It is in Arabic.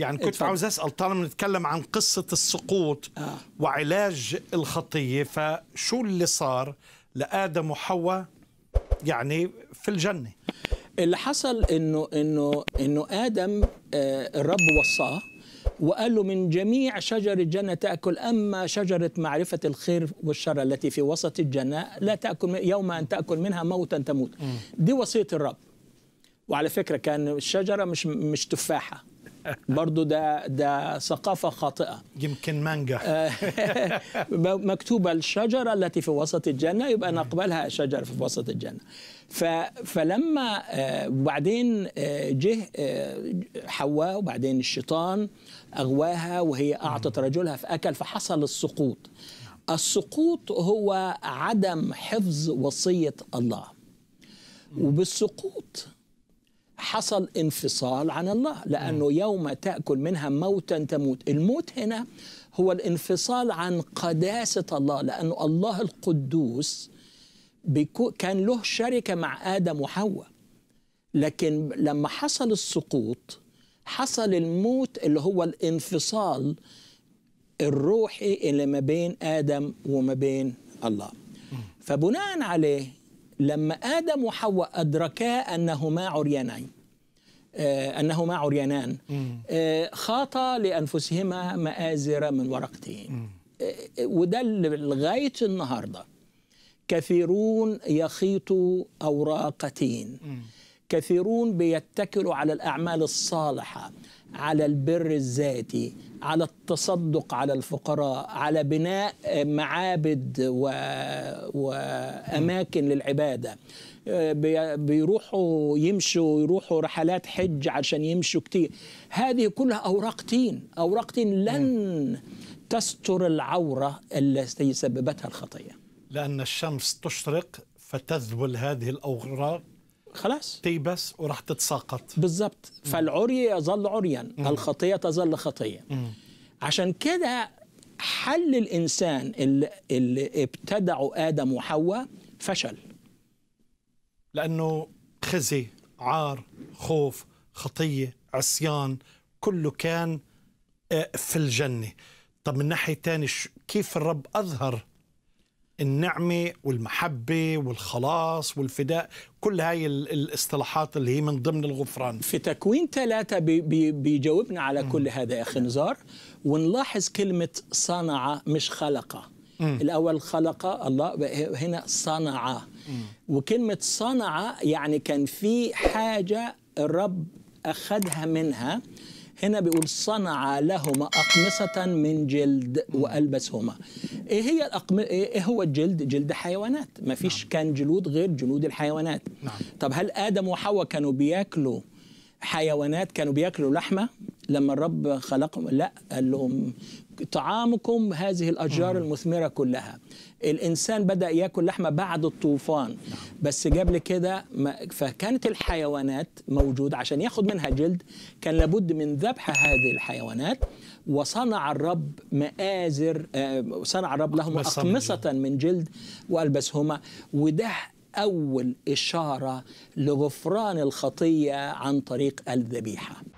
يعني كنت عاوز اسال طالما نتكلم عن قصه السقوط آه. وعلاج الخطيه فشو اللي صار لادم وحواء يعني في الجنه اللي حصل انه انه انه ادم آه الرب وصاه وقال له من جميع شجر الجنة تأكل أما شجرة معرفة الخير والشر التي في وسط الجنة لا تأكل يوم أن تأكل منها موتا تموت دي وصية الرب وعلى فكرة كان الشجرة مش مش تفاحة برضو ده ده ثقافة خاطئة يمكن مانجا آه، مكتوبة الشجرة التي في وسط الجنة يبقى نقبلها شجرة في وسط الجنة فلما آه، وبعدين آه، جه حواء وبعدين الشيطان أغواها وهي أعطت رجلها فأكل فحصل السقوط السقوط هو عدم حفظ وصية الله وبالسقوط حصل انفصال عن الله لأنه يوم تأكل منها موتا تموت الموت هنا هو الانفصال عن قداسة الله لأن الله القدوس كان له شركة مع آدم وحواء لكن لما حصل السقوط حصل الموت اللي هو الانفصال الروحي اللي ما بين آدم وما بين الله فبناء عليه لما آدم وحواء أدركا أنهما عريانين آه، أنهما عريانان آه، خاطا لأنفسهما مآزر من ورقتين آه، وده لغاية النهارده كثيرون يخيطوا أوراقتين كثيرون بيتكلوا على الأعمال الصالحة على البر الذاتي على التصدق على الفقراء على بناء معابد و... وأماكن للعبادة بيروحوا يمشوا يروحوا رحلات حج عشان يمشوا كتير هذه كلها أوراق تين أوراق تين لن تستر العورة التي سببتها الخطية لأن الشمس تشرق فتذبل هذه الأوراق خلاص تيبس وراح تتساقط بالضبط فالعري يظل عريا مم. الخطية تظل خطية مم. عشان كده حل الإنسان اللي, اللي ابتدعه آدم وحواء فشل لأنه خزي عار خوف خطية عصيان كله كان آه، في الجنة طب من ناحية ثانيه كيف الرب أظهر النعمة والمحبة والخلاص والفداء كل هاي الاصطلاحات اللي هي من ضمن الغفران في تكوين ثلاثة بيجاوبنا على مم. كل هذا يا أخي نزار ونلاحظ كلمة صنع مش خلقه مم. الأول خلق الله هنا صنع مم. وكلمة صنع يعني كان في حاجة الرب أخذها منها هنا بيقول صنع لهما أقمصة من جلد وألبسهما إيه هي الأقم... إيه هو الجلد؟ جلد حيوانات ما فيش نعم. كان جلود غير جلود الحيوانات نعم. طب هل آدم وحواء كانوا بياكلوا حيوانات كانوا بياكلوا لحمة لما الرب خلقهم لا قال لهم طعامكم هذه الأشجار المثمرة كلها الإنسان بدأ يأكل لحمة بعد الطوفان بس قبل كده فكانت الحيوانات موجودة عشان ياخد منها جلد كان لابد من ذبح هذه الحيوانات وصنع الرب مآزر آه، صنع الرب لهم أقمصة من جلد وألبسهما وده أول إشارة لغفران الخطية عن طريق الذبيحة